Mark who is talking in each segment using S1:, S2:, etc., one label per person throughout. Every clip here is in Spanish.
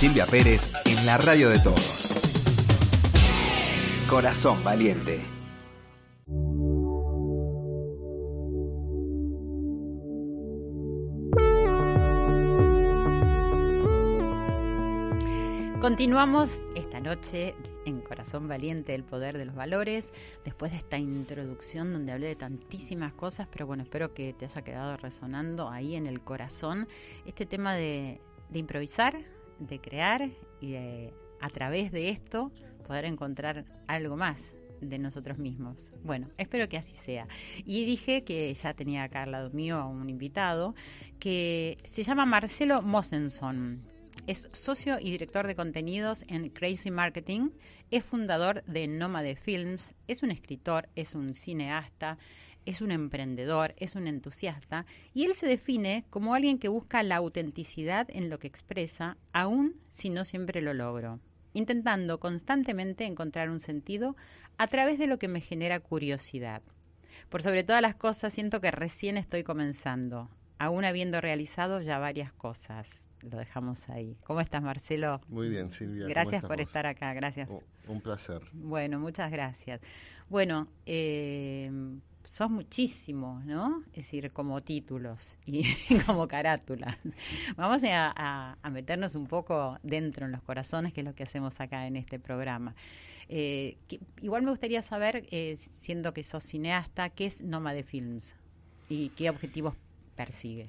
S1: Silvia Pérez en la radio de todos. Corazón valiente.
S2: Continuamos esta noche en Corazón Valiente, el poder de los valores, después de esta introducción donde hablé de tantísimas cosas, pero bueno, espero que te haya quedado resonando ahí en el corazón este tema de, de improvisar, de crear y a través de esto poder encontrar algo más de nosotros mismos. Bueno, espero que así sea. Y dije que ya tenía acá al lado mío a un invitado que se llama Marcelo Mosenson. Es socio y director de contenidos en Crazy Marketing, es fundador de Nómade Films, es un escritor, es un cineasta, es un emprendedor, es un entusiasta, y él se define como alguien que busca la autenticidad en lo que expresa, aun si no siempre lo logro, intentando constantemente encontrar un sentido a través de lo que me genera curiosidad. Por sobre todas las cosas, siento que recién estoy comenzando, aún habiendo realizado ya varias cosas lo dejamos ahí. ¿Cómo estás, Marcelo?
S1: Muy bien, Silvia. Gracias por estar acá, gracias. un placer.
S2: Bueno, muchas gracias. Bueno, eh, Sos muchísimos, ¿no? Es decir, como títulos y como carátulas. Vamos a, meternos un poco dentro en los corazones, que es lo que hacemos acá en este programa. Eh, igual me gustaría saber, eh, siendo que sos cineasta, ¿qué es de Films y qué objetivos persigue?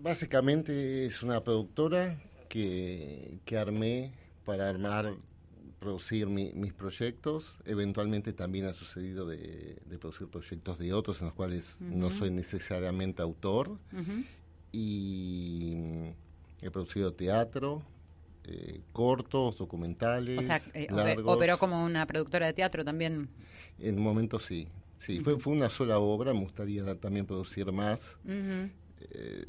S1: Básicamente es una productora que armé para armar producir mis proyectos. Eventualmente también ha sucedido de, producir proyectos de otros en los cuales no soy necesariamente autor. Y mm, he producido teatro, eh, cortos, documentales. O sea, eh, operó
S2: como una productora de teatro también.
S1: En un momento sí. Sí, fue, fue una sola obra, me gustaría también producir más. Eh,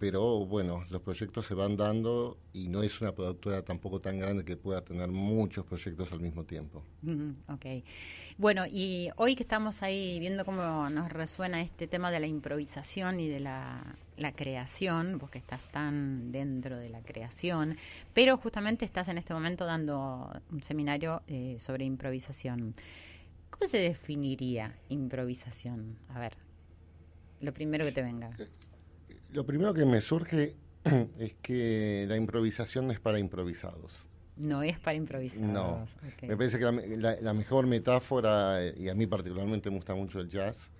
S1: pero bueno, los proyectos se van dando y no es una productora tampoco tan grande que pueda tener muchos proyectos al mismo tiempo.
S3: Mm,
S2: ok. Bueno, y hoy que estamos ahí viendo cómo nos resuena este tema de la improvisación y de la, creación, vos que estás tan dentro de la creación, pero justamente estás en este momento dando un seminario eh, sobre improvisación. ¿Cómo se definiría improvisación? A ver, lo primero que te venga. Eh,
S1: lo primero que me surge es que la improvisación no es para improvisados.
S2: No es para improvisados. No. Me parece
S1: que la, mejor metáfora, eh, y a mí particularmente me gusta mucho el jazz,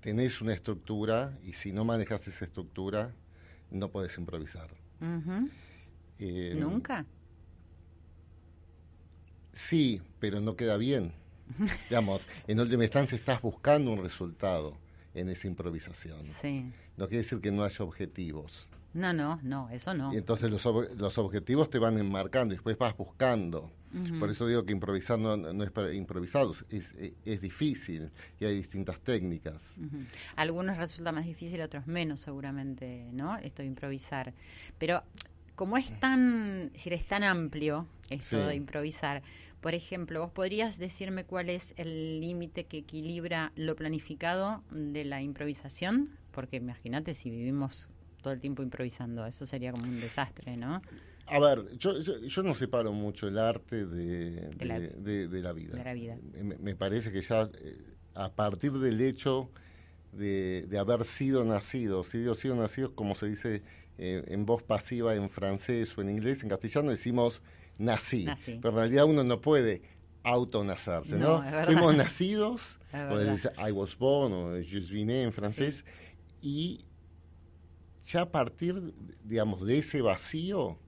S1: tenés una estructura y si no manejas esa estructura, no podés improvisar. Eh, ¿Nunca? Sí, pero no queda bien. digamos, en última instancia estás buscando un resultado en esa improvisación. Sí. No quiere decir que no haya objetivos.
S2: No, no, no, eso no.
S1: entonces los, los objetivos te van enmarcando y después vas buscando. Por eso digo que improvisar no, es para improvisados, es, eh, es, difícil y hay distintas técnicas.
S2: Algunos resulta más difícil, otros menos seguramente, ¿no? Esto de improvisar. Pero como es tan, es, decir, es tan amplio esto de improvisar, por ejemplo, ¿vos podrías decirme cuál es el límite que equilibra lo planificado de la improvisación? Porque imagínate si vivimos todo el tiempo improvisando, eso sería como un desastre, ¿no?
S1: A ver, yo, no separo mucho el arte de, la, vida. Me, parece que ya eh, a partir del hecho de, haber sido nacidos, si sido nacido como se dice eh, en voz pasiva en francés o en inglés, en castellano decimos nací. Pero en realidad uno no puede auto ¿no? ¿no? Fuimos nacidos, I was born, o je suis en francés, y ya a partir, digamos, de ese vacío,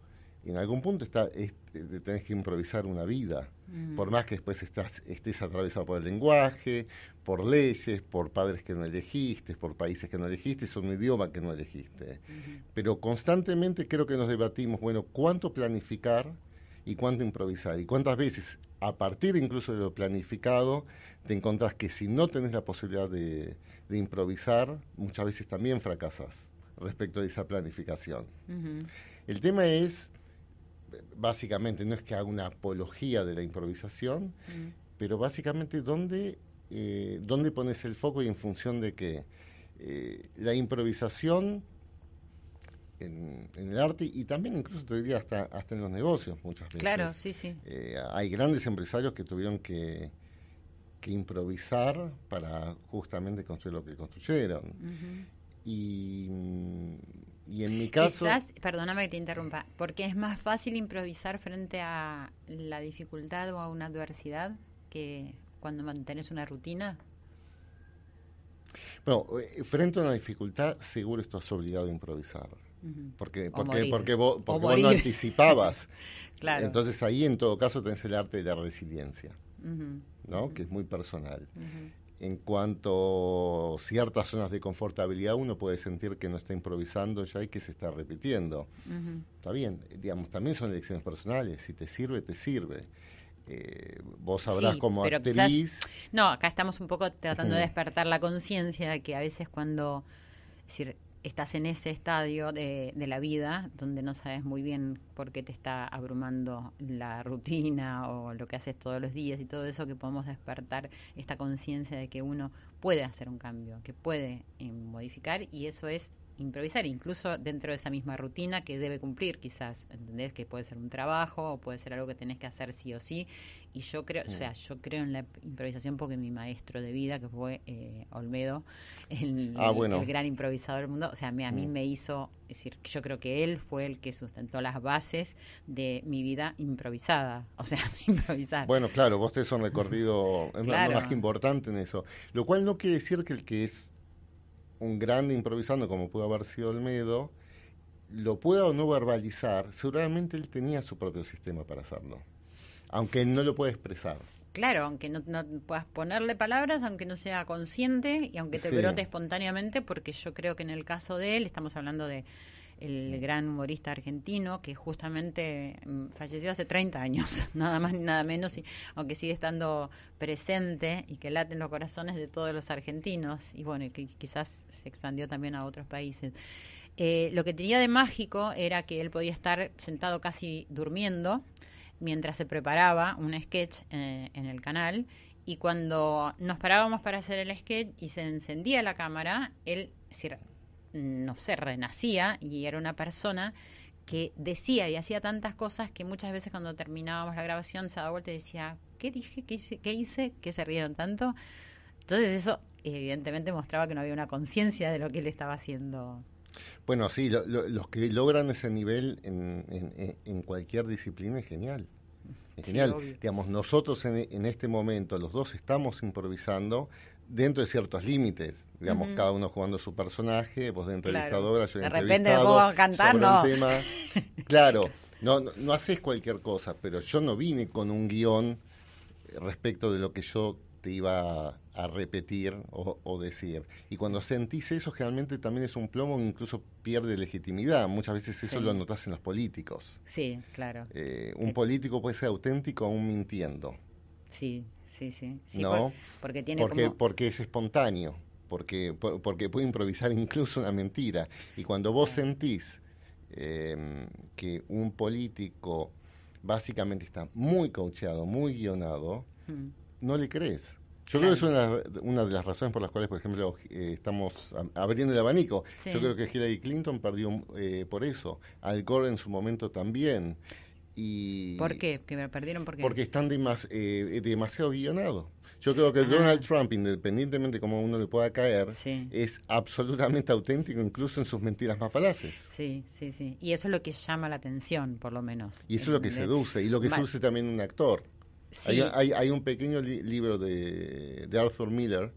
S1: en algún punto está, tenés que improvisar una vida, mm. por más que después estás, estés atravesado por el lenguaje, por leyes, por padres que no elegiste, por países que no elegiste, es un idioma que no elegiste. Pero constantemente creo que nos debatimos, bueno, ¿cuánto planificar? y cuánto improvisar. Y cuántas veces, a partir incluso de lo planificado, te encontrás que si no tenés la posibilidad de, improvisar, muchas veces también fracasas respecto de esa planificación. El tema es, básicamente, no es que haga una apología de la improvisación, mm. pero básicamente eh, dónde, pones el foco y en función de qué. Eh, la improvisación en, el arte y también incluso te diría hasta, hasta en los negocios muchas veces. Claro, sí, sí. Eh, hay grandes empresarios que tuvieron que, improvisar para justamente construir lo que construyeron. Y, y, en mi caso... Quizás,
S2: perdóname que te interrumpa, porque es más fácil improvisar frente a la dificultad o a una adversidad que cuando mantienes una rutina.
S1: Bueno, eh, frente a una dificultad seguro estás obligado a improvisar. Porque, porque, porque, vos, porque no anticipabas. Entonces ahí en todo caso tenés el arte de la resiliencia, ¿no? Que es muy personal. En cuanto a ciertas zonas de confortabilidad, uno puede sentir que no está improvisando ya y que se está repitiendo. Está bien, digamos, también son elecciones personales. Si te sirve, te sirve. Eh, vos sabrás cómo como actriz.
S2: no, acá estamos un poco tratando de despertar la conciencia que a veces cuando estás en ese estadio de, la vida donde no sabes muy bien por qué te está abrumando la rutina o lo que haces todos los días y todo eso, que podemos despertar esta conciencia de que uno puede hacer un cambio, que puede eh, modificar y eso es improvisar, incluso dentro de esa misma rutina que debe cumplir quizás, ¿entendés? Que puede ser un trabajo o puede ser algo que tenés que hacer sí o sí. Y yo creo, o sea, mm. yo creo en la improvisación porque mi maestro de vida, que fue eh, Olmedo, ah, el, gran improvisador del mundo, o sea, a mí, a mm. me hizo, decir, yo creo que él fue el que sustentó las bases de mi vida improvisada, o sea, improvisar. Bueno,
S1: claro, vos tenés un recorrido más que importante en eso, lo cual no quiere decir que el que es un grande improvisando como pudo haber sido Olmedo, lo pueda o no verbalizar, seguramente él tenía su propio sistema para hacerlo, aunque no lo pueda expresar.
S2: Claro, aunque no, puedas ponerle palabras, aunque no sea consciente y aunque te brote espontáneamente, porque yo creo que en el caso de él estamos hablando de el gran humorista argentino que justamente mm, falleció hace 30 años, nada más ni nada menos, y, aunque sigue estando presente y que late en los corazones de todos los argentinos, y bueno, que quizás se expandió también a otros países. Eh, lo que tenía de mágico era que él podía estar sentado casi durmiendo mientras se preparaba un sketch eh, en el canal y cuando nos parábamos para hacer el sketch y se encendía la cámara, él no sé, renacía y era una persona que decía y hacía tantas cosas que muchas veces cuando terminábamos la grabación se daba vuelta y decía, ¿qué dije? ¿Qué hice? ¿Qué hice? se rieron tanto? Entonces eso evidentemente mostraba que no había una conciencia de lo que él estaba haciendo.
S1: Bueno, sí, los que logran ese nivel en, cualquier disciplina es genial. Es genial. Digamos, nosotros en, este momento, los dos estamos improvisando, dentro de ciertos límites, digamos, cada uno jugando su personaje, vos de entrevistadora, yo de entrevistado. De repente cantar, no. claro, no, no, haces cualquier cosa, pero yo no vine con un guión respecto de lo que yo te iba a repetir o, decir. Y cuando sentís eso, generalmente también es un plomo incluso pierde legitimidad. Muchas veces eso lo notas en los políticos.
S2: Sí, claro.
S1: Eh, un eh. político puede ser auténtico aún mintiendo.
S2: Sí, sí, sí. sí
S1: porque es espontáneo, porque, porque puede improvisar incluso una mentira. Y cuando vos sentís em, que un político básicamente está muy coacheado, muy guionado, mm. no le crees. Yo creo que es una, una, de las razones por las cuales, por ejemplo, eh, estamos abriendo el abanico. Yo creo que Hillary Clinton perdió eh, por eso. Al Gore en su momento también. Y ¿Por
S2: qué? ¿Que perdieron Porque
S1: están eh, demasiado guionados. Yo creo que ah. Donald Trump, independientemente de cómo uno le pueda caer, es absolutamente auténtico, incluso en sus mentiras más falaces.
S2: Sí, sí, sí. Y eso es lo que llama la atención, por lo menos. Y eso es lo que seduce, y lo que seduce
S1: también un actor. Hay, un pequeño libro de, Arthur Miller,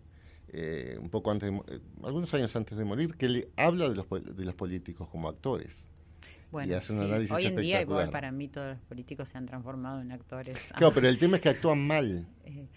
S1: eh, un poco antes, eh, algunos años antes de morir, que le habla de los, de los políticos como actores. Bueno, y análisis Hoy en día, igual
S2: para mí, todos los políticos se han transformado en actores. Claro, pero el tema
S1: es que actúan mal.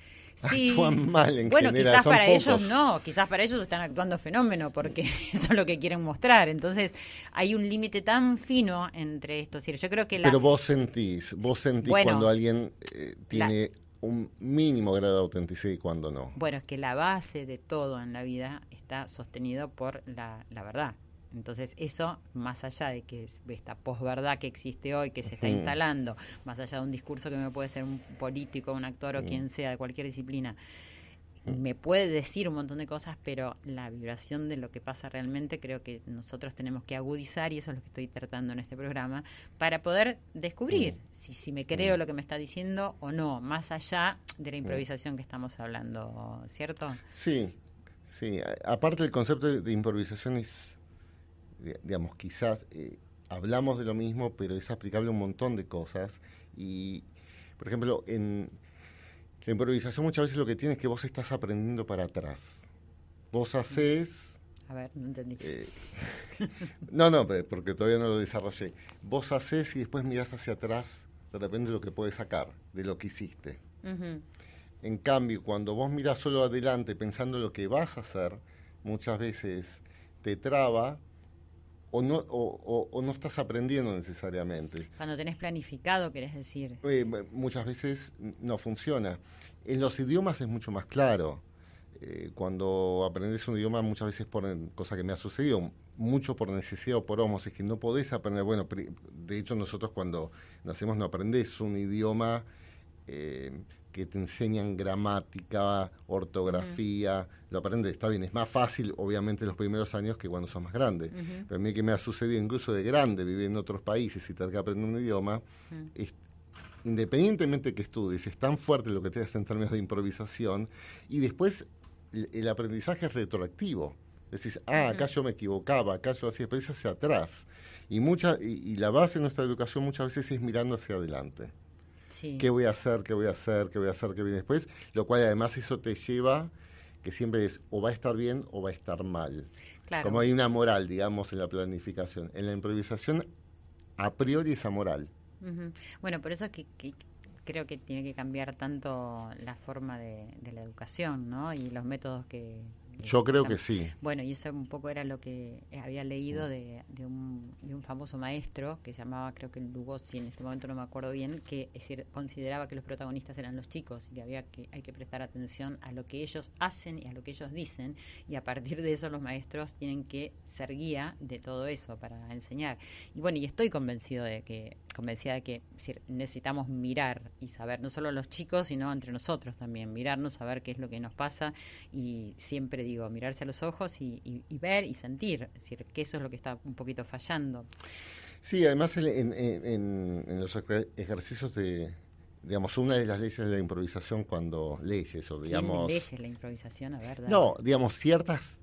S2: Eh, actúan mal en Bueno, quizás para ellos no, quizás para ellos están actuando fenómeno, porque eso es lo que quieren mostrar. Entonces, hay un límite tan fino entre estos. Yo creo que Pero vos
S1: sentís, vos sentís cuando alguien eh, tiene un mínimo grado de autenticidad y cuando no.
S2: Bueno, es que la base de todo en la vida está sostenida por la, la verdad. Entonces eso, más allá de que es esta posverdad que existe hoy, que se está instalando, más allá de un discurso que me puede ser un político, un actor o quien sea, de cualquier disciplina, me puede decir un montón de cosas, pero la vibración de lo que pasa realmente creo que nosotros tenemos que agudizar y eso es lo que estoy tratando en este programa para poder descubrir si me creo lo que me está diciendo o no, más allá de la improvisación que estamos hablando, ¿cierto?
S1: Sí, sí. Aparte el concepto de improvisación es digamos, quizás eh, hablamos de lo mismo, pero es aplicable a un montón de cosas. Y, por ejemplo, en la improvisación muchas veces lo que tienes es que vos estás aprendiendo para atrás. Vos haces...
S2: A ver, no entendí.
S1: Eh, no, no, porque todavía no lo desarrollé. Vos haces y después mirás hacia atrás de repente lo que puedes sacar de lo que hiciste. En cambio, cuando vos mirás solo adelante pensando lo que vas a hacer, muchas veces te traba o no, o, no estás aprendiendo necesariamente.
S2: Cuando tenés planificado, querés decir.
S1: Eh, muchas veces no funciona. En los idiomas es mucho más claro. Eh, cuando aprendes un idioma, muchas veces por cosa que me ha sucedido, mucho por necesidad o por homos, es que no podés aprender. Bueno, de hecho, nosotros cuando nacemos no aprendes un idioma. Eh, que te enseñan gramática, ortografía, lo aprendes, está bien, es más fácil obviamente los primeros años que cuando son más grandes Pero a mí que me ha sucedido incluso de grande, vivir en otros países y tener que aprender un idioma, independientemente que estudies, es tan fuerte lo que te hace en términos de improvisación y después el, aprendizaje es retroactivo. Decís, ah, acá yo me equivocaba, acá yo hacía, pero es hacia atrás. Y, mucha, y la base de nuestra educación muchas veces es mirando hacia adelante. ¿Qué voy a hacer? ¿Qué voy a hacer? ¿Qué voy a hacer? ¿Qué viene después? Lo cual además eso te lleva que siempre es o va a estar bien o va a estar mal. Como hay una moral, digamos, en la planificación. En la improvisación, a priori esa moral.
S2: Bueno, por eso es que, creo que tiene que cambiar tanto la forma de, de la educación, ¿no? Y los métodos que, yo creo que sí. Bueno, y eso un poco era lo que eh, había leído mm. de, un, de un famoso maestro que se llamaba, creo que Lugosi, en este momento no me acuerdo bien, que consideraba que los protagonistas eran los chicos y que había que hay que prestar atención a lo que ellos hacen y a lo que ellos dicen y a partir de eso los maestros tienen que ser guía de todo eso para enseñar. Y bueno, y estoy convencido de que convencida de que necesitamos mirar y saber no solo los chicos, sino entre nosotros también, mirarnos, saber qué es lo que nos pasa y siempre digo, mirarse a los ojos y, ver y sentir, es decir, que eso es lo que está un poquito fallando.
S1: Sí, además en, los ejercicios de, digamos, una de las leyes de la improvisación cuando leyes o digamos... leyes
S2: la improvisación, a ver? No,
S1: digamos, ciertas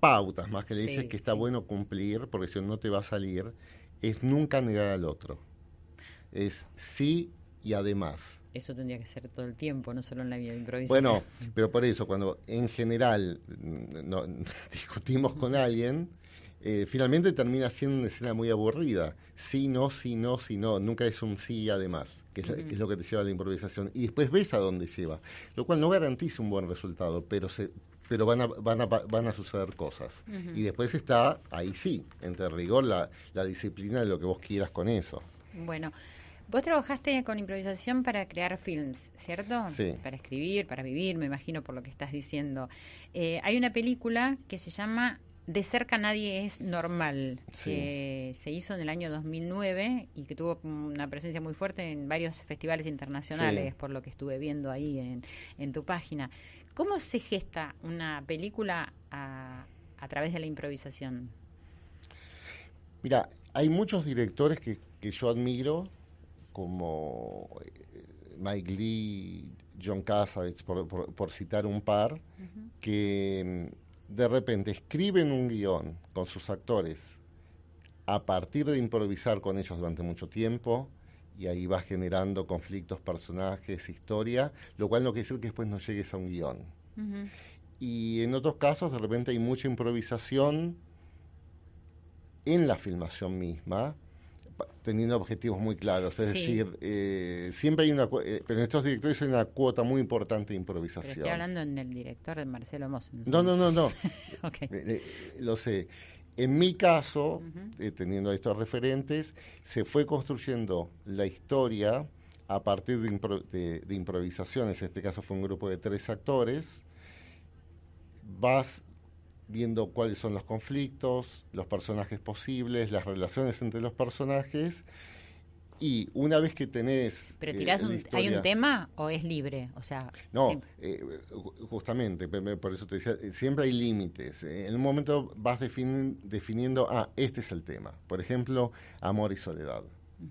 S1: pautas más que leyes dices que está bueno cumplir porque si no te va a salir, es nunca negar al otro. Es sí y además.
S2: Eso tendría que ser todo el tiempo, no solo en la vida de improvisación. Bueno,
S1: pero por eso, cuando en general mm, discutimos con alguien, eh, finalmente termina siendo una escena muy aburrida. Sí, no, sí, no, sí, no. Nunca es un sí y además, que es, lo que te lleva a la improvisación. Y después ves a dónde lleva, lo cual no garantiza un buen resultado, pero se pero van a, van a, van a suceder cosas. Y después está, ahí sí, entre rigor, la, la disciplina de lo que vos quieras con eso.
S2: Bueno, Vos trabajaste con improvisación para crear films, ¿cierto? Para escribir, para vivir, me imagino por lo que estás diciendo. Eh, hay una película que se llama de cerca nadie es normal, que se hizo en el año 2009 y que tuvo una presencia muy fuerte en varios festivales internacionales, por lo que estuve viendo ahí en, tu página. ¿Cómo se gesta una película a, través de la improvisación?
S1: Mira, hay muchos directores que yo admiro como eh, Mike Lee, John Cassavetes, por, citar un par, que mm, de repente escriben un guión con sus actores a partir de improvisar con ellos durante mucho tiempo y ahí vas generando conflictos, personajes, historia, lo cual no quiere decir que después no llegues a un guión. Y en otros casos de repente hay mucha improvisación en la filmación misma, teniendo objetivos muy claros. Es decir, eh, siempre hay una. Eh, pero en estos directores hay una cuota muy importante de improvisación. estoy hablando
S2: en el director de Marcelo Mos. No, no,
S1: no, no. Eh, lo sé. En mi caso, teniendo teniendo estos referentes, se fue construyendo la historia a partir de, de improvisaciones. En este caso fue un grupo de tres actores vas viendo cuáles son los conflictos, los personajes posibles, las relaciones entre los personajes. Y una vez que tenés. ¿Pero eh, hay un
S2: tema o es libre? O sea,
S1: no, eh, justamente, por eso te decía, eh, siempre hay límites. En un momento vas definiendo, ah, este es el tema. Por ejemplo, amor y soledad.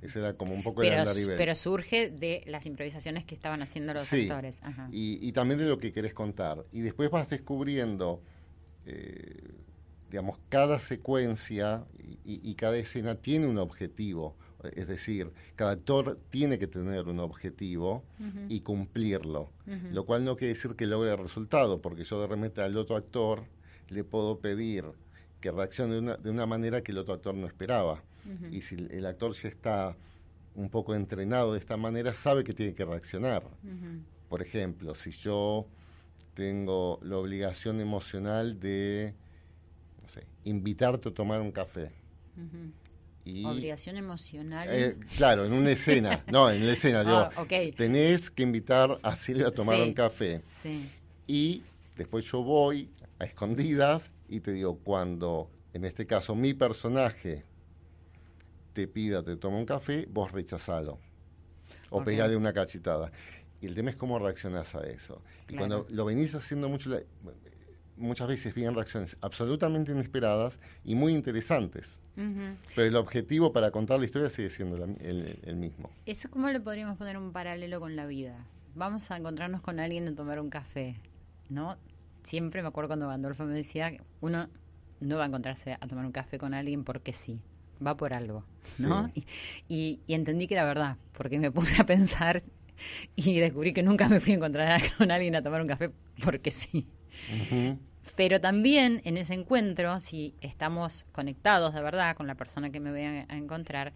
S1: Ese era como un poco pero, Pero
S2: surge de las improvisaciones que estaban haciendo los actores.
S1: Y, y, también de lo que querés contar. Y después vas descubriendo eh, digamos, cada secuencia y, cada escena tiene un objetivo. Es decir, cada actor tiene que tener un objetivo y cumplirlo, lo cual no quiere decir que logre el resultado, porque yo de repente al otro actor le puedo pedir que reaccione de una, manera que el otro actor no esperaba. Y si el actor ya está un poco entrenado de esta manera, sabe que tiene que reaccionar. Por ejemplo, si yo tengo la obligación emocional de no invitarte a tomar un café. y, obligación
S2: emocional. Eh,
S1: claro, en una escena. no, en la escena. digo, ah, Tenés que invitar a Silvia a tomar un café. Y después yo voy a escondidas y te digo, cuando en este caso mi personaje te pida, te toma un café, vos rechazalo. O pegale una cachetada. Y el tema es cómo reaccionás a eso. Y cuando lo venís haciendo mucho, muchas veces vienen reacciones absolutamente inesperadas y muy interesantes.
S3: Pero
S1: el objetivo para contar la historia sigue siendo el,
S4: mismo.
S2: ¿Eso cómo le podríamos poner un paralelo con la vida? Vamos a encontrarnos con alguien a tomar un café, ¿no? Siempre me acuerdo cuando Gandolfo me decía uno no va a encontrarse a tomar un café con alguien porque sí, va por algo, ¿no? Y, y entendí que era verdad, porque me puse a pensar y descubrí que nunca me fui a encontrar con alguien a tomar un café porque sí. Pero también en ese encuentro, si estamos conectados de verdad con la persona que me voy a encontrar,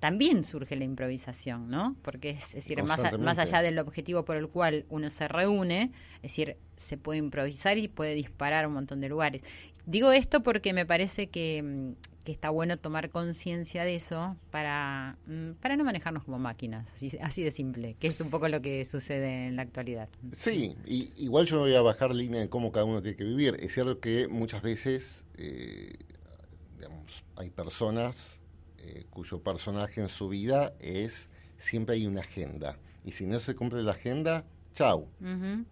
S2: también surge la improvisación, ¿no? Porque es, decir, más, más allá del objetivo por el cual uno se reúne, es decir, se puede improvisar y puede disparar un montón de lugares. Digo esto porque me parece que, mm, está bueno tomar conciencia de eso para, mm, para no manejarnos como máquinas, así, de simple, que es un poco lo que sucede en la actualidad. Sí,
S1: y, igual yo no voy a bajar línea de cómo cada uno tiene que vivir. Es cierto que muchas veces, eh, hay personas eh, cuyo personaje en su vida es siempre hay una agenda. Y si no se cumple la agenda, chau.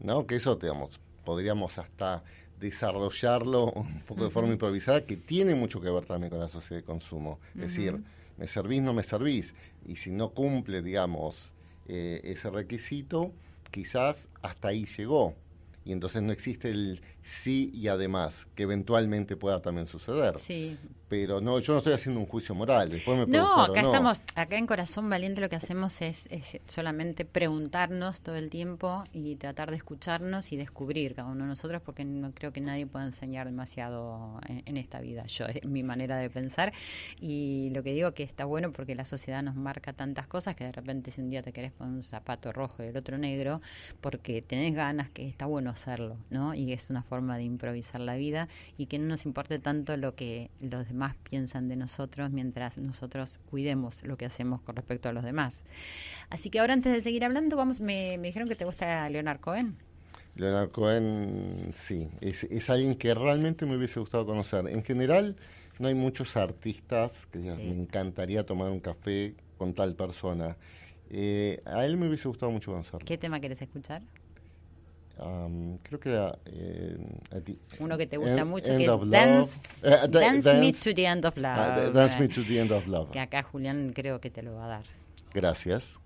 S1: ¿No? Que eso, digamos, podríamos hasta desarrollarlo un poco de forma improvisada, que tiene mucho que ver también con la sociedad de consumo. Es decir, me servís, no me servís. Y si no cumple, digamos, eh, ese requisito, quizás hasta ahí llegó. Y entonces no existe el sí y además, que eventualmente pueda también suceder. Sí pero no, yo no estoy haciendo un juicio moral. Después me no, acá estamos,
S2: acá en Corazón Valiente lo que hacemos es, solamente preguntarnos todo el tiempo y tratar de escucharnos y descubrir cada uno de nosotros, porque no creo que nadie pueda enseñar demasiado en, esta vida. Yo es mi manera de pensar y lo que digo que está bueno porque la sociedad nos marca tantas cosas que de repente si un día te querés poner un zapato rojo y el otro negro, porque tenés ganas que está bueno hacerlo, ¿no? Y es una forma de improvisar la vida y que no nos importe tanto lo que los demás más piensan de nosotros mientras nosotros cuidemos lo que hacemos con respecto a los demás. Así que ahora antes de seguir hablando, vamos, me, dijeron que te gusta Leonardo Cohen.
S1: Leonardo Cohen, sí, es, es, alguien que realmente me hubiese gustado conocer. En general, no hay muchos artistas que me encantaría tomar un café con tal persona. Eh, a él me hubiese gustado mucho conocer ¿Qué
S2: tema quieres escuchar?
S1: creo que eh, uno que te gusta mucho que es dance, eh, Me to the End of ah, Love. dance Me to the End of Love. Que
S2: acá Julián creo que te lo va a dar.
S1: Gracias.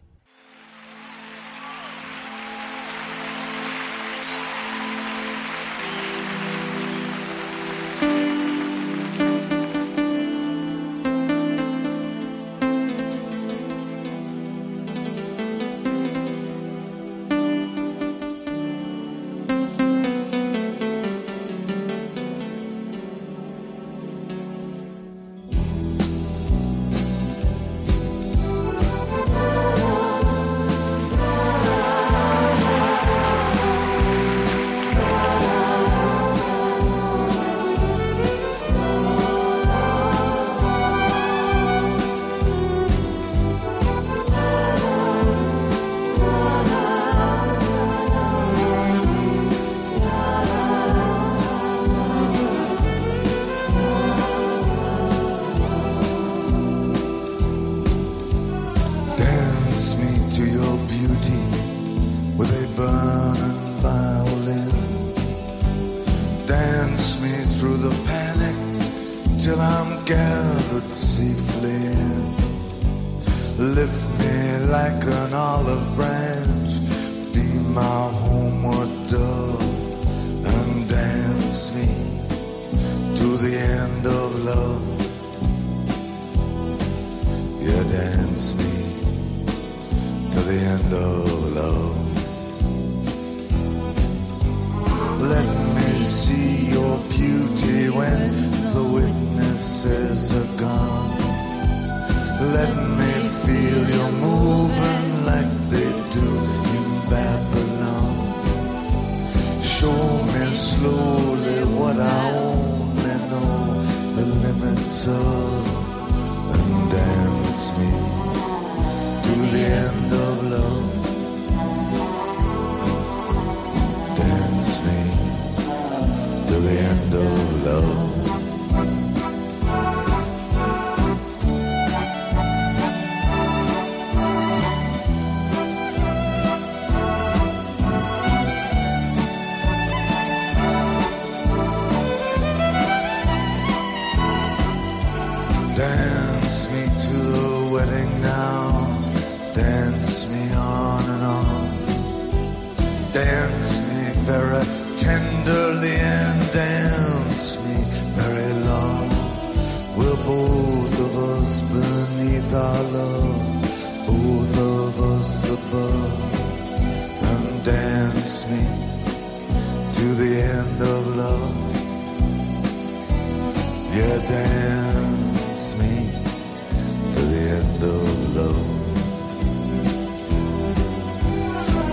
S4: see your beauty when the witnesses are gone. Let me feel you moving like they do in Babylon. Show me slowly what I only know the limits of.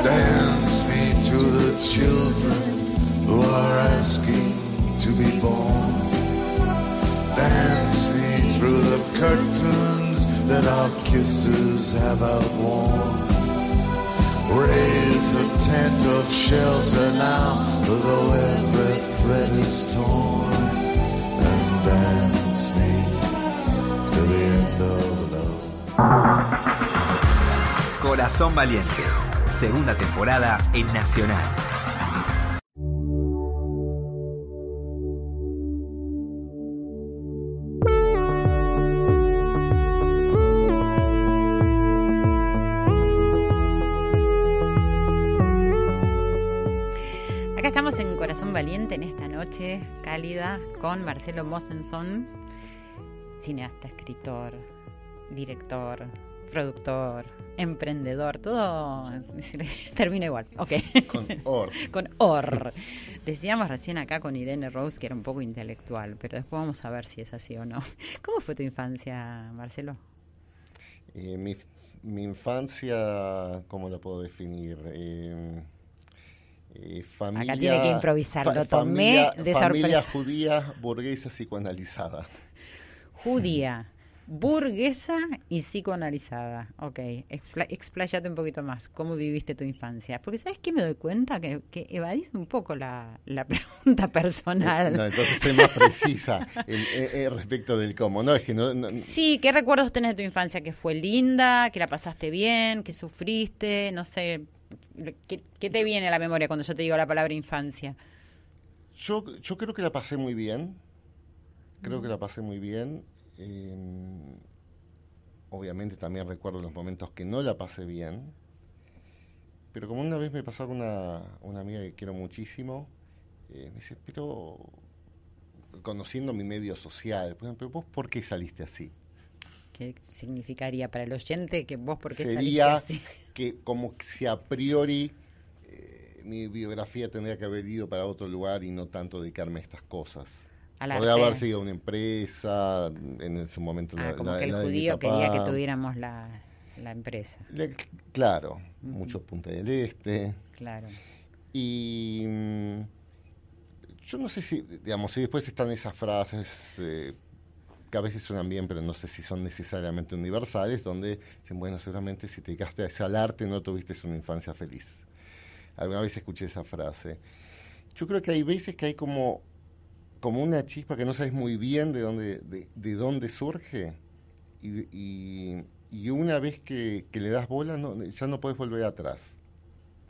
S4: dance me to the children who are asking to be born. Dance me through the curtains that our kisses have outworn. Raise the tent of shelter now, though every thread is torn. And dance me to the end of love. Corazón Valiente segunda temporada en Nacional.
S2: Acá estamos en Corazón Valiente en esta noche cálida con Marcelo Mosenson, cineasta, escritor, director, productor, emprendedor, todo termina igual. Con or. con or. Decíamos recién acá con Irene Rose que era un poco intelectual, pero después vamos a ver si es así o no. ¿Cómo fue tu infancia, Marcelo?
S1: mi, infancia, ¿cómo la puedo definir? Eh, eh, familia, Acá tiene que improvisar, tomé familia, familia judía, burguesa, psicoanalizada.
S2: Judía. Burguesa y psicoanalizada. Ok, Expl un poquito más. ¿Cómo viviste tu infancia? Porque ¿sabes qué me doy cuenta? Que, evadís un poco la, pregunta personal. No, entonces sé más precisa eh, eh,
S1: respecto del cómo. No,
S2: Sí, ¿qué recuerdos tenés de tu infancia? ¿Que fue linda? ¿Que la pasaste bien? ¿Que sufriste? No sé. ¿Qué, te viene a la memoria cuando yo te digo la palabra infancia?
S1: Yo, yo creo que la pasé muy bien. Creo que la pasé muy bien. Em, obviamente también recuerdo los momentos que no la pasé bien, pero como una vez me pasó con una, amiga que quiero muchísimo, eh, me dice, pero conociendo mi medio social, pues, pero vos por qué saliste así?
S2: ¿Qué significaría para el oyente que vos por qué saliste así?
S1: que como si a priori eh, mi biografía tendría que haber ido para otro lugar y no tanto dedicarme a estas cosas. Podría haber sido una empresa, en su momento ah, como que el judío quería que
S2: tuviéramos la, empresa.
S1: claro, muchos Punta del Este. Claro. Y mm, yo no sé si, digamos, si después están esas frases eh, que a veces suenan bien, pero no sé si son necesariamente universales, donde dicen, bueno, seguramente si te dedicaste al arte no tuviste una infancia feliz. Alguna vez escuché esa frase. Yo creo que hay veces que hay como como una chispa que no sabes muy bien de dónde, de, dónde surge y, una vez que, le das bola no, ya no puedes volver atrás.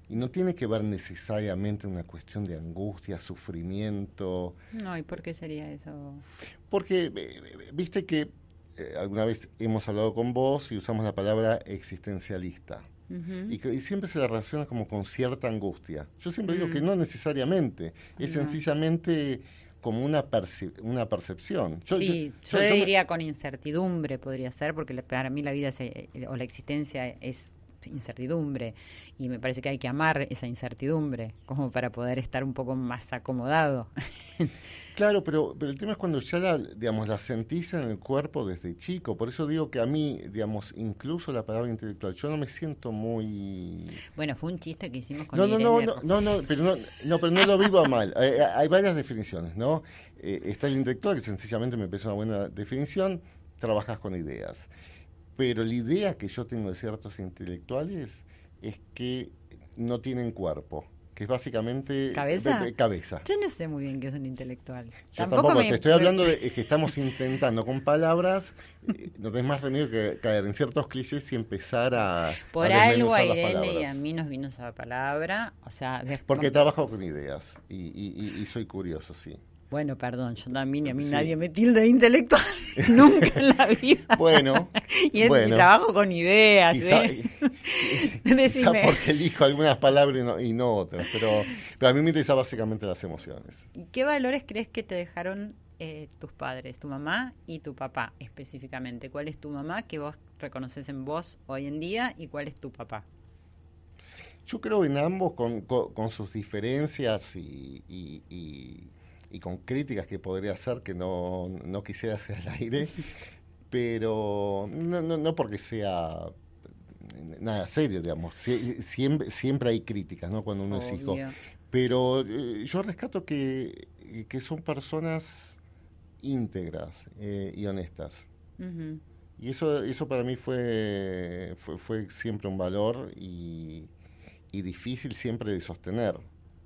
S1: Y no tiene que ver necesariamente una cuestión de angustia, sufrimiento.
S2: No, ¿y por qué sería eso?
S1: Porque, eh, viste que eh, alguna vez hemos hablado con vos y usamos la palabra existencialista. y, siempre se la relaciona como con cierta angustia. Yo siempre digo mm. que no necesariamente, es sencillamente como una, una percepción. Yo, sí, yo, diría
S2: con incertidumbre podría ser, porque para mí la vida eh, o la existencia es incertidumbre y me parece que hay que amar esa incertidumbre como para poder estar un poco más acomodado.
S1: claro, pero, el tema es cuando ya la, digamos, la sentís en el cuerpo desde chico, por eso digo que a mí, digamos, incluso la palabra intelectual, yo no me siento muy...
S2: Bueno, fue un chiste que hicimos con... No, no, no,
S1: no, no, pero no, pero no lo vivo mal. Eh, eh, hay, varias definiciones, ¿no? Eh, está el intelectual, que sencillamente me parece una buena definición, trabajas con ideas. Pero la idea que yo tengo de ciertos intelectuales es que no tienen cuerpo que es básicamente ¿Cabeza? Eh, cabeza. Yo
S2: no sé muy bien qué es un intelectual. Yo tampoco, te estoy hablando
S1: de que estamos intentando con palabras, eh, no tenés más remedio que caer en ciertos clichés y empezar a. Por algo a Irene y
S2: a mí nos vino esa palabra. O sea, Porque trabajo con ideas
S1: y soy curioso, sí.
S2: Bueno, perdón, yo también, y a mí nadie me tilde de intelectual nunca en la vida. bueno. y es trabajo con ideas. Quizá, ¿eh?
S1: quizá porque elijo algunas palabras y no, otras, pero, pero a mí me interesa básicamente las emociones.
S2: ¿Y qué valores crees que te dejaron eh, tus padres, tu mamá y tu papá específicamente? ¿Cuál es tu mamá que vos reconoces en vos hoy en día y cuál es tu papá?
S1: Yo creo en ambos con, con, sus diferencias y y con críticas que podría hacer que no, no quisiera hacer al aire, pero no, porque sea nada serio, digamos. siempre, siempre hay críticas, Cuando uno es hijo. Pero eh, yo rescato que, son personas íntegras eh, y honestas. Y eso, eso para mí fue, fue, siempre un valor y difícil siempre de sostener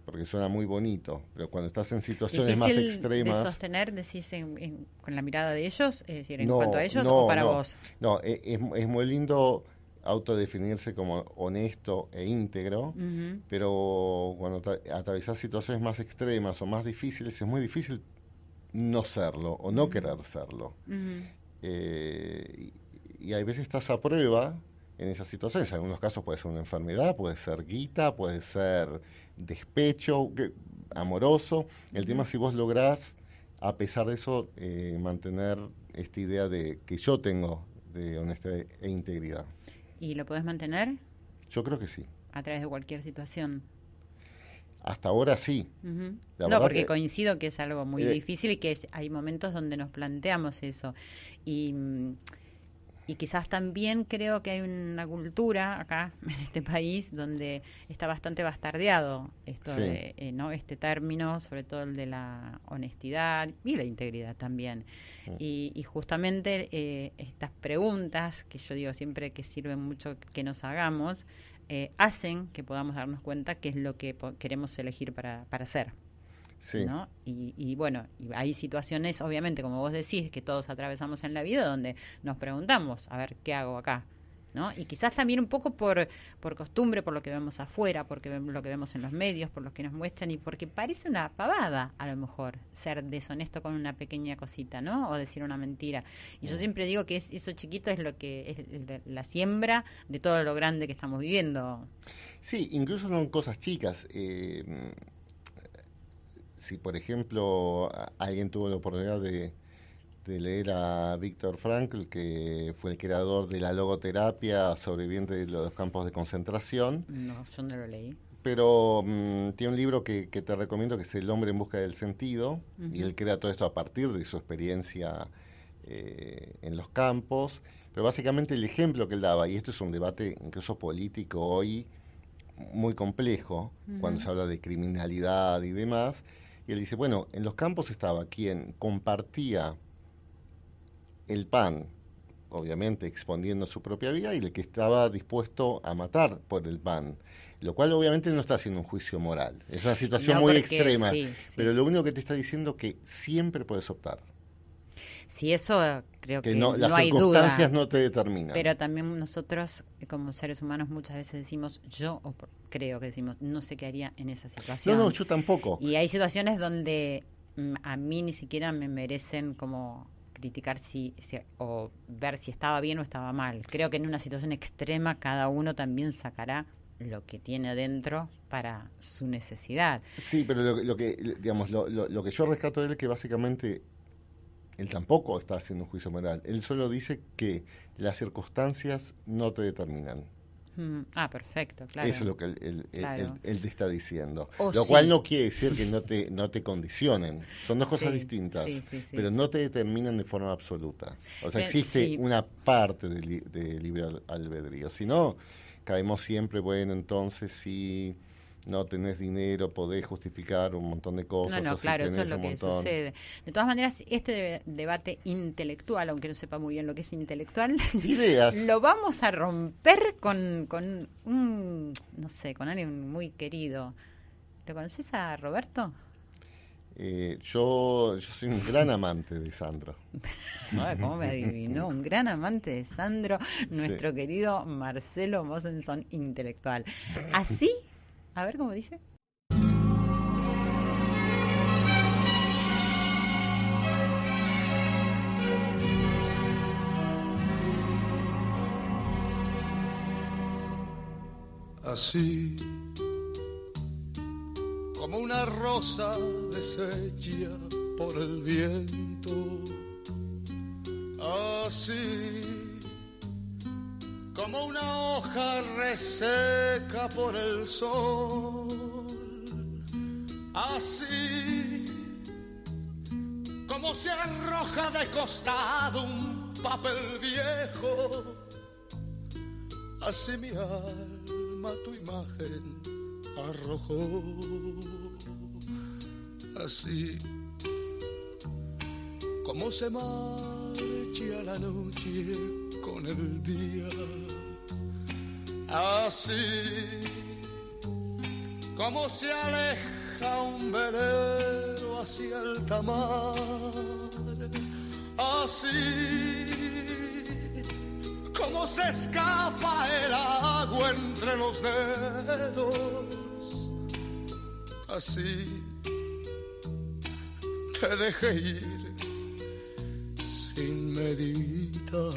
S1: porque suena muy bonito, pero cuando estás en situaciones más extremas... De
S2: sostener, decís, con la mirada de ellos, es decir, en cuanto a ellos o para no, vos.
S1: No, e, es, muy lindo autodefinirse como honesto e íntegro, pero cuando atravesás situaciones más extremas o más difíciles, es muy difícil no serlo o no querer serlo. Eh, y, hay veces estás a prueba en esas situaciones. En algunos casos puede ser una enfermedad, puede ser guita, puede ser despecho amoroso. El tema es si vos lográs, a pesar de eso, eh, mantener esta idea de que yo tengo de honestidad e integridad.
S2: ¿Y lo podés mantener? Yo creo que sí. A través de cualquier situación.
S1: Hasta ahora sí.
S2: No, porque coincido que es algo muy eh, difícil y que hay momentos donde nos planteamos eso. Y mm, y quizás también creo que hay una cultura acá en este país donde está bastante bastardeado esto eh, este término sobre todo el de la honestidad y la integridad también y, justamente eh, estas preguntas que yo digo siempre que sirven mucho que nos hagamos eh, hacen que podamos darnos cuenta qué es lo que queremos elegir para, para hacer ¿no? Y, bueno, hay situaciones, obviamente, como vos decís, que todos atravesamos en la vida, donde nos preguntamos, a ver, ¿qué hago acá? ¿No? Y quizás también un poco por, por costumbre, por lo que vemos afuera, por lo que vemos en los medios, por lo que nos muestran y porque parece una pavada, a lo mejor, ser deshonesto con una pequeña cosita, ¿no? O decir una mentira. Y yo mm. siempre digo que es, eso chiquito es lo que es la siembra de todo lo grande que estamos viviendo.
S1: Sí, incluso son cosas chicas. Eh, si por ejemplo alguien tuvo la oportunidad de, leer a Víctor Frankl, que fue el creador de la logoterapia sobreviviente de los campos de concentración.
S2: No, yo no lo leí.
S1: Pero mm, tiene un libro que, te recomiendo que es El hombre en busca del sentido, y él crea todo esto a partir de su experiencia eh, en los campos. Pero básicamente el ejemplo que él daba, y esto es un debate incluso político hoy muy complejo, cuando se habla de criminalidad y demás, y él dice, bueno, en los campos estaba quien compartía el pan, obviamente expondiendo su propia vida, y el que estaba dispuesto a matar por el pan. Lo cual obviamente no está haciendo un juicio moral. Es una situación muy extrema. Pero lo único que te está diciendo es que siempre puedes optar.
S2: Si eso eh, creo que, no, las hay circunstancias no te determinan. Pero también nosotros, eh, como seres humanos, muchas veces decimos, yo o creo que decimos, no sé qué haría en esa situación. No, no, yo tampoco. Y hay situaciones donde mm, a mí ni siquiera me merecen como criticar si, o ver si estaba bien o estaba mal. Creo que en una situación extrema cada uno también sacará lo que tiene adentro para su necesidad. Sí,
S1: pero lo, que digamos lo, lo, que yo rescato de él es que básicamente él tampoco está haciendo un juicio moral. Él solo dice que las circunstancias no te determinan.
S2: Mm, ah, perfecto, claro. Eso es lo que él, te
S1: está diciendo. lo cual no quiere decir que no te, no te condicionen. Son dos cosas distintas, pero no te determinan de forma absoluta. O sea, eh, existe una parte de, libre albedrío. Si no, caemos siempre, bueno, entonces sí no tenés dinero, podés justificar un montón de cosas. No, no, claro, eso es lo que sucede.
S2: De todas maneras, este debate intelectual, aunque no sepa muy bien lo que es intelectual, Ideas. lo vamos a romper con, con un, no sé, con alguien muy querido. ¿Lo conoces a Roberto?
S1: Eh, yo, soy un gran amante de Sandro.
S2: ¿Cómo me adivinó? Un gran amante de Sandro, nuestro querido Marcelo Mosenson intelectual. Así a ver cómo dice.
S3: Así como una rosa deshecha por el viento, así como una hoja reseca por el sol. Así como se arroja de costado un papel viejo. Así mi alma tu imagen arrojó. Así como se marcha la noche con el así como se aleja un velero hacia el tamar, así como se escapa el agua entre los dedos, así te dejé ir sin meditar.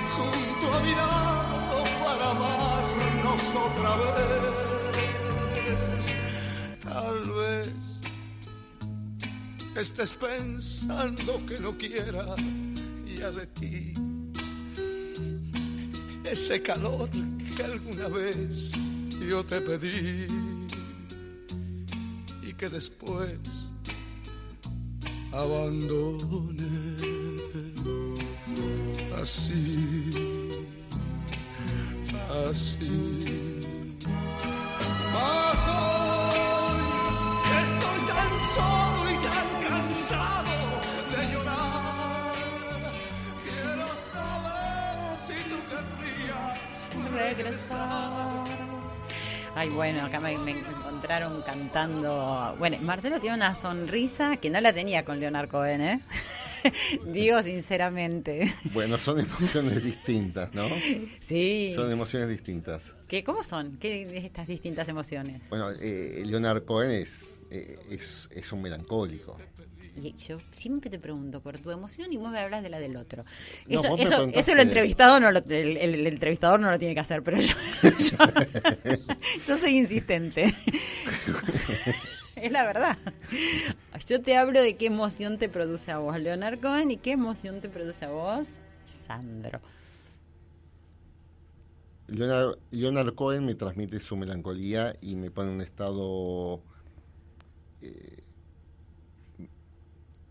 S3: junto a mi lado para amarnos otra vez. Tal vez estés pensando que no quiera ya de ti ese calor que alguna vez yo te pedí y que después abandones así, así. estoy tan solo y tan cansado de llorar. Quiero saber si tú querrías regresar.
S2: Ay, bueno, acá me, me encontraron cantando. Bueno, Marcelo tiene una sonrisa que no la tenía con Leonardo Cohen, ¿eh? digo sinceramente.
S1: Bueno, son emociones distintas, ¿no?
S2: Sí. Son
S1: emociones distintas.
S2: ¿Qué, ¿Cómo son? ¿Qué es estas distintas emociones?
S1: Bueno, eh, Leonardo Cohen eh, es, es, un
S2: melancólico. Y yo siempre te pregunto por tu emoción y vos me hablas de la del otro. eso, eso, entrevistado el, entrevistador no lo tiene que hacer, pero yo, yo soy insistente. es la verdad. Yo te hablo de qué emoción te produce a vos, Leonard Cohen, y qué emoción te produce a vos, Sandro.
S1: Leonard, Cohen me transmite su melancolía y me pone en un estado. Eh,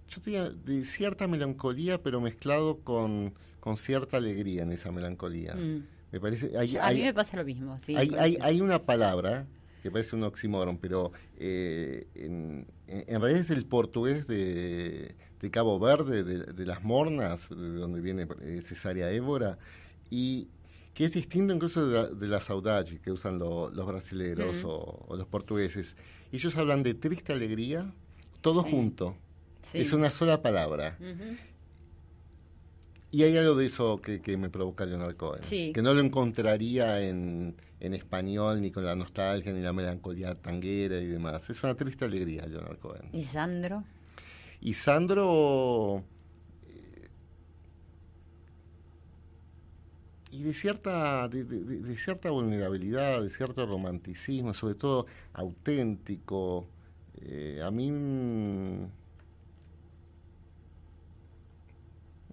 S1: yo diría de cierta melancolía, pero mezclado con, con cierta alegría en esa melancolía. Mm. Me parece, a mí me
S2: pasa lo mismo. hay, hay,
S1: hay, una palabra que parece un oxímoron, pero eh, en, en, realidad es portugués de, Cabo Verde, de, las Mornas, de donde viene eh, Cesárea Évora, y que es distinto incluso de la, que usan los brasileros o, los portugueses. Ellos hablan de triste alegría, todo junto. Es una sola palabra. Y hay algo de eso que, me provoca Leonard Cohen, que no lo encontraría en, español, ni con la nostalgia, ni la melancolía tanguera y demás. Es una triste alegría Leonard Cohen.
S2: ¿Y Sandro?
S1: Y Sandro... Eh, y de cierta, cierta vulnerabilidad, de cierto romanticismo, sobre todo auténtico. Eh, a mí mm,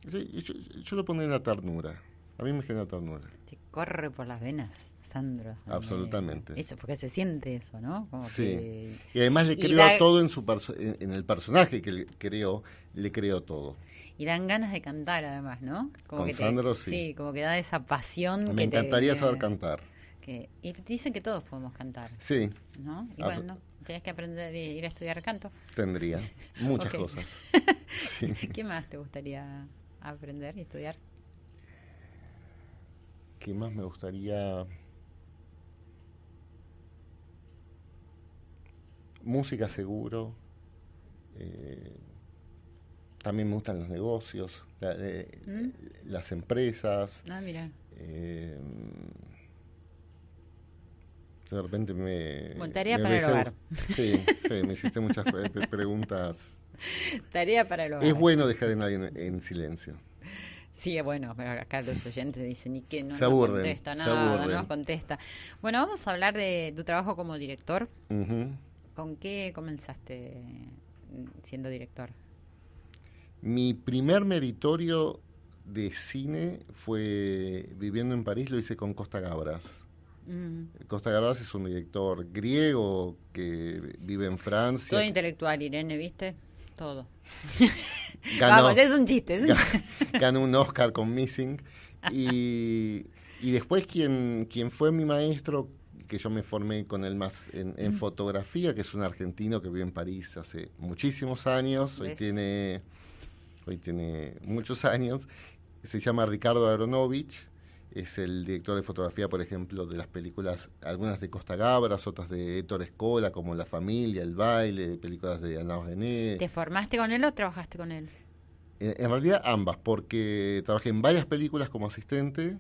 S1: yo, lo pongo en la ternura. A mí me genera ternura.
S2: Te corre por las venas, Sandro. Absolutamente. Eh, eso, porque se siente eso, ¿no? sí. Y además le creó todo en,
S1: su en, el personaje que le creó, le creó todo.
S2: Y dan ganas de cantar además, ¿no? Como que Sandro sí. como que da esa pasión. Me encantaría saber cantar. Y y dicen que todos podemos cantar. Sí. ¿no? Y bueno, que aprender a ir a estudiar canto.
S1: Tendría. Muchas cosas. sí.
S2: ¿Qué más te gustaría aprender y estudiar.
S1: ¿Qué más me gustaría? Música seguro. Eh, también me gustan los negocios, eh,
S4: ¿Mm?
S1: las empresas. Ah, Eh, de repente me... Bueno, tarea para el hogar. Sí, sí, me hiciste muchas preguntas.
S2: Tarea para el hogar. Es bueno
S1: dejar a nadie en silencio.
S2: Sí, es bueno, pero acá los oyentes dicen, ¿y qué? No nos contesta nada, no contesta. Bueno, vamos a hablar de tu trabajo como director. ¿Con qué comenzaste siendo director?
S1: Mi primer meritorio de cine fue viviendo en París, lo hice con Costa Gabras. Mm. Costa Garbaz es un director griego que vive en Francia. Todo
S2: intelectual, Irene, ¿viste? Todo. Vamos, es un chiste.
S1: ganó un Oscar con Missing. Y, después quien, quien fue mi maestro, que yo me formé con él más en, mm. fotografía, que es un argentino que vive en París hace muchísimos años, hoy tiene, hoy tiene muchos años, se llama Ricardo Aronovich es el director de fotografía, por ejemplo, de las películas, algunas de Costa Gabras, otras de Héctor Escola, como La Familia, El Baile, películas de Ana Gené. ¿Te
S2: formaste con él o trabajaste con él?
S1: en, realidad ambas, porque trabajé en varias películas como asistente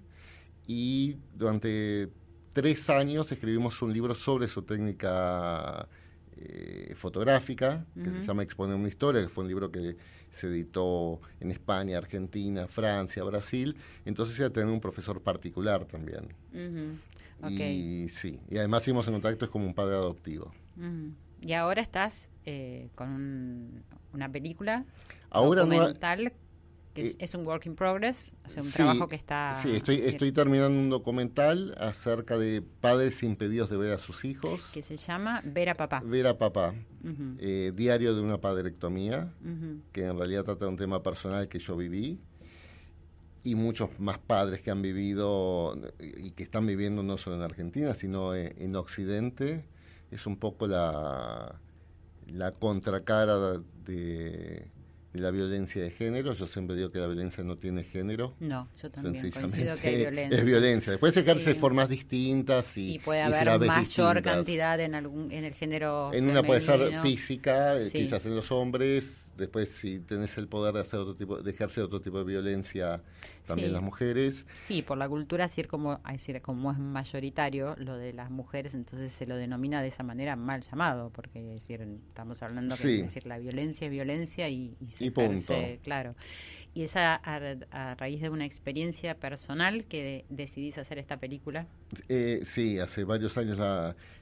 S1: y durante tres años escribimos un libro sobre su técnica eh, fotográfica, que se llama Exponer una historia, que fue un libro que se editó en España, Argentina, Francia, Brasil. Entonces ya tener un profesor particular también.
S3: Y
S1: sí, y además seguimos en contacto, es como un padre adoptivo.
S2: Y ahora estás eh, con una película documental eh, es un work in progress, es un trabajo que está... Sí, estoy,
S1: terminando un documental acerca de padres impedidos de ver a sus hijos. Que se llama Ver a papá. Ver a papá, eh, diario de una padrectomía, que en realidad trata de un tema personal que yo viví y muchos más padres que han vivido y que están viviendo no solo en Argentina, sino e, en, Occidente. Es un poco la contracara de la violencia de género. Yo siempre digo que la violencia no tiene género. No, yo también Sencillamente que Es violencia. Después ejerce formas distintas y, puede haber mayor cantidad
S2: en algún en el género. En una puede ser física, eh, quizás
S1: en los hombres. Después si tenés el poder de hacer otro tipo, de ejercer otro tipo de violencia, también las mujeres.
S2: Sí, por la cultura, así como, decir, como es mayoritario lo de las mujeres, entonces se lo denomina de esa manera mal llamado, porque estamos hablando que decir, la violencia es violencia y y punto. claro. Y es a, raíz de una experiencia personal que decidís hacer esta película.
S1: Eh, sí, hace varios años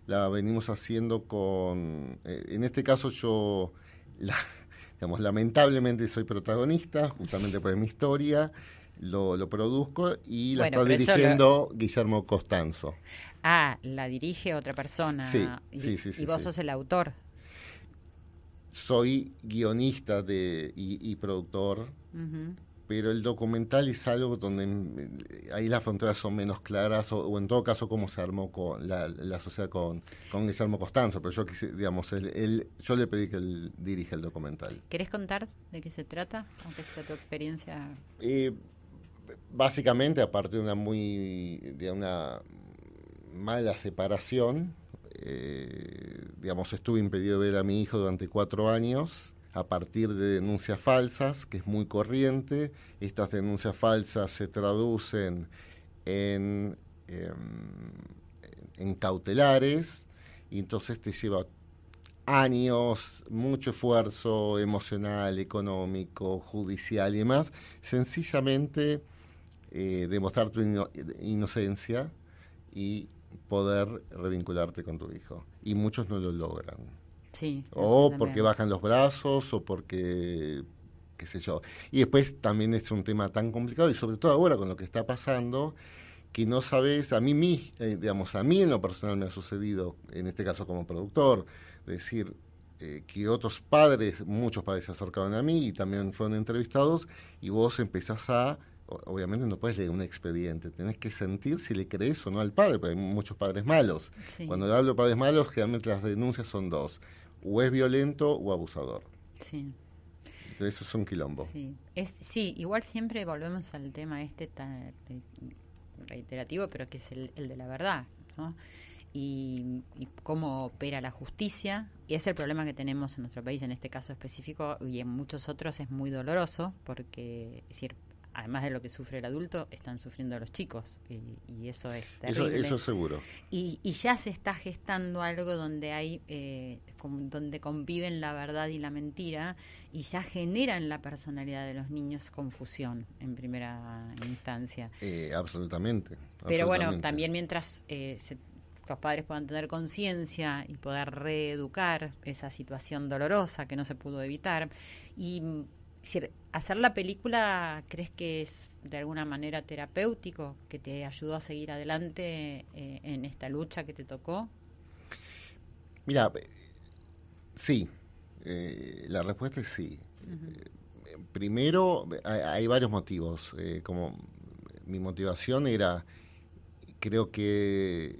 S1: la, venimos haciendo con... Eh, en este caso yo, la, digamos, lamentablemente soy protagonista, justamente por mi historia. Lo, produzco
S2: y la está dirigiendo
S1: Guillermo Costanzo.
S2: Ah, la dirige otra persona. sí, y vos sos el autor
S1: soy guionista y, productor, pero el documental es algo donde eh, ahí las fronteras son menos claras, o, en todo caso cómo se armó con la, sociedad con, con, Guillermo Costanzo, pero yo quise, digamos, él, yo le pedí que él dirija el documental.
S2: ¿Querés contar de qué se trata, aunque sea tu experiencia? Eh,
S1: básicamente, aparte de una muy, de una mala separación, eh, digamos, estuve impedido de ver a mi hijo durante cuatro años a partir de denuncias falsas, que es muy corriente. Estas denuncias falsas se traducen en, em, en cautelares y entonces te lleva años, mucho esfuerzo emocional, económico, judicial y demás, sencillamente eh, demostrar tu inocencia y poder revincularte con tu hijo. Y muchos no lo logran. Sí. O porque bajan los brazos, o porque qué sé yo. Y después también es un tema tan complicado, y sobre todo ahora con lo que está pasando, que no sabes, a mí, mí eh, digamos, a mí en lo personal me ha sucedido, en este caso como productor, decir, eh, que otros padres, muchos padres se acercaron a mí y también fueron entrevistados, y vos empezás a obviamente no puedes leer un expediente, tenés que sentir si le crees o no al padre, porque hay muchos padres malos. Cuando hablo de padres malos, generalmente las denuncias son dos, o es violento o abusador.
S2: Sí. Entonces eso es un quilombo. Sí, igual siempre volvemos al tema este tan eh, reiterativo, pero que es el, de la verdad, Y, cómo opera la justicia. Y es el problema que tenemos en nuestro país, en este caso específico y en muchos otros, es muy doloroso porque es decir, además de lo que sufre el adulto, están sufriendo los chicos. Y, eso es terrible. Eso, seguro. Y, ya se está gestando algo donde hay, eh, donde conviven la verdad y la mentira, y ya generan la personalidad de los niños confusión en primera instancia.
S1: Eh, absolutamente, Pero bueno, también
S2: mientras eh, los padres puedan tener conciencia y poder reeducar esa situación dolorosa que no se pudo evitar. Y hacer la película, ¿crees que es de alguna manera terapéutico, que te ayudó a seguir adelante eh, en esta lucha que te tocó?
S1: Mira, eh, sí, eh, la respuesta es sí. Primero, hay, varios motivos, como mi motivación era, creo que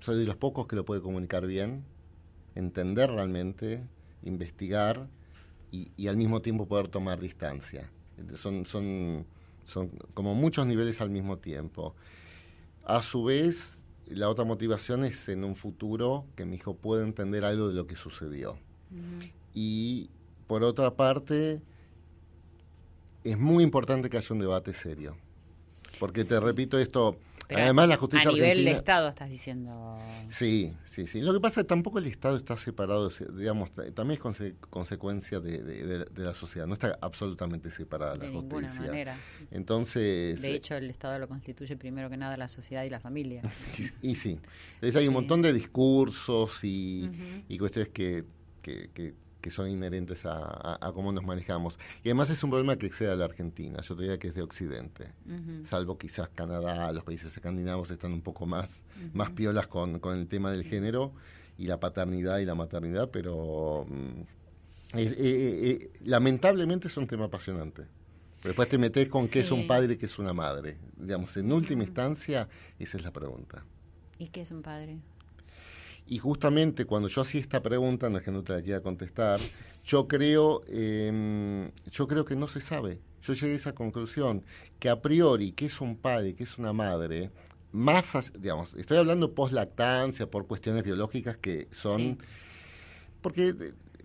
S1: soy de los pocos que lo puede comunicar bien, entender realmente investigar y, al mismo tiempo poder tomar distancia. Son, son, como muchos niveles al mismo tiempo. A su vez, la otra motivación es en un futuro que mi hijo pueda entender algo de lo que sucedió. Y por otra parte, es muy importante que haya un debate serio. Porque te repito esto, Además, la justicia a nivel del Estado
S2: estás diciendo.
S1: Sí, sí, sí. Lo que pasa es que tampoco el Estado está separado, digamos, también es consecuencia de, la sociedad. No está absolutamente separada la justicia. Entonces. De hecho,
S2: eh, el Estado lo constituye primero que nada la sociedad y la familia.
S1: y, sí. hay un montón de discursos y, cuestiones que que son inherentes a, cómo nos manejamos. Y además es un problema que excede a la Argentina, yo diría que es de Occidente, salvo quizás Canadá, los países escandinavos están un poco más, más piolas con, con, el tema del género y la paternidad y la maternidad, pero mm, eh, eh, eh, lamentablemente es un tema apasionante. después te metes con qué es un padre y qué es una madre. Digamos, en última instancia, esa es la pregunta.
S2: ¿Y qué es un padre?
S1: Y justamente cuando yo hacía esta pregunta, no es que no te la quiera contestar, yo creo, em, yo creo que no se sabe. Yo llegué a esa conclusión, que a priori, que es un padre, que es una madre, más, digamos, estoy hablando post lactancia, por cuestiones biológicas que son... Porque,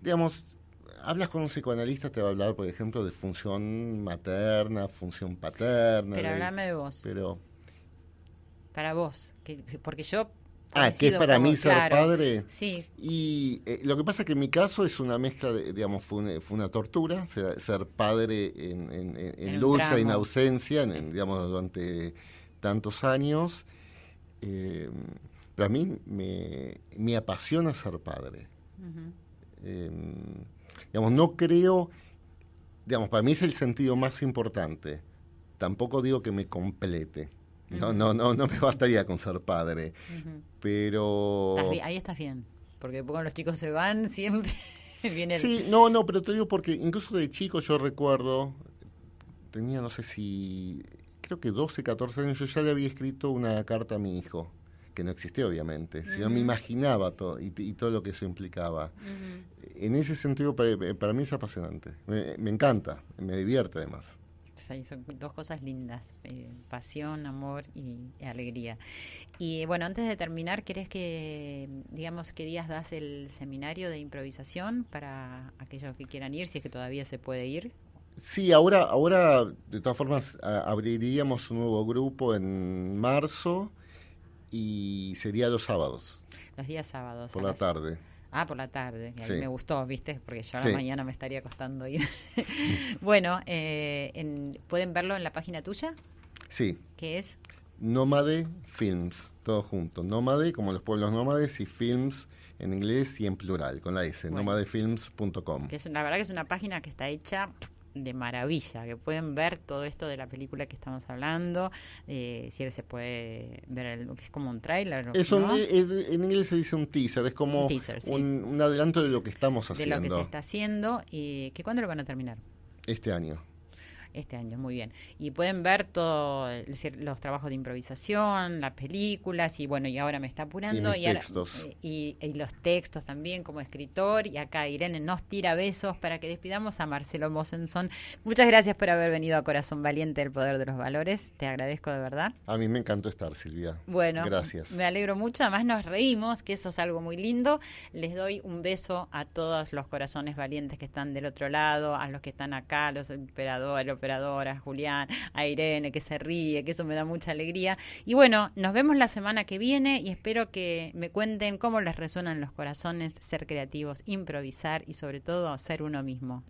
S1: digamos, hablas con un psicoanalista, te va a hablar, por ejemplo, de función materna, función paterna. Pero hablame de vos. Pero.
S2: Para vos. porque yo Ah, que es para mí ser padre. Sí.
S1: Y eh, lo que pasa es que en mi caso es una mezcla, digamos, fue, una tortura ser, padre en, lucha, en ausencia, digamos, durante tantos años. Eh, para pero mí me, apasiona ser padre. Eh, digamos, no creo, digamos, para mí es el sentido más importante. Tampoco digo que me complete. No, no, no, no me bastaría con ser padre. Pero.
S2: ahí estás bien. Porque cuando los chicos se van, siempre
S3: viene el... Sí, no,
S1: no, pero te digo porque incluso de chico yo recuerdo. Tenía, no sé si. Creo que 12, 14 años. Yo ya le había escrito una carta a mi hijo. Que no existía, obviamente. sino me imaginaba todo y, todo lo que eso implicaba. En ese sentido, eh, para, mí es apasionante. me encanta. Me divierte, además
S2: son dos cosas lindas, eh, pasión, amor y, alegría. Y bueno, antes de terminar, ¿querés que, digamos, qué días das el seminario de improvisación para aquellos que quieran ir, si es que todavía se puede ir?
S1: Sí, ahora, ahora de todas formas abriríamos un nuevo grupo en marzo y sería los sábados.
S2: Los días sábados. Por la tarde. Ah, por la tarde. Me gustó, ¿viste? Porque yo a la mañana me estaría costando ir. bueno, eh, ¿pueden verlo en la página tuya? Sí. ¿Qué es?
S1: Nómade Films, todo junto. Nómade, como los pueblos nómades, y Films en inglés y en plural, con la S, nomadefilms.com.
S2: Que la verdad que es una página que está hecha de maravilla, que pueden ver todo esto de la película que estamos hablando, eh, si se puede ver, el, es como un trailer. eso eh,
S1: eh, en inglés se dice un teaser, es como un, adelanto de lo que
S2: estamos haciendo. De lo que se está haciendo, y que cuándo lo van a terminar. Este año. Este año, muy bien. Y pueden ver todos los trabajos de improvisación, las películas, y bueno, y ahora me está apurando. Y, y, y, los textos también como escritor. Y acá Irene nos tira besos para que despidamos a Marcelo Mossenson Muchas gracias por haber venido a Corazón Valiente, el poder de los valores. Te agradezco de verdad. A
S1: mí me encantó estar,
S2: Silvia. Bueno, gracias. Me alegro mucho. Además, nos reímos, que eso es algo muy lindo. Les doy un beso a todos los corazones valientes que están del otro lado, a los que están acá, los emperadores, operadora, Julián, a Irene, que se ríe, que eso me da mucha alegría. Y bueno, nos vemos la semana que viene y espero que me cuenten cómo les resuenan los corazones, ser creativos, improvisar y sobre todo ser uno mismo.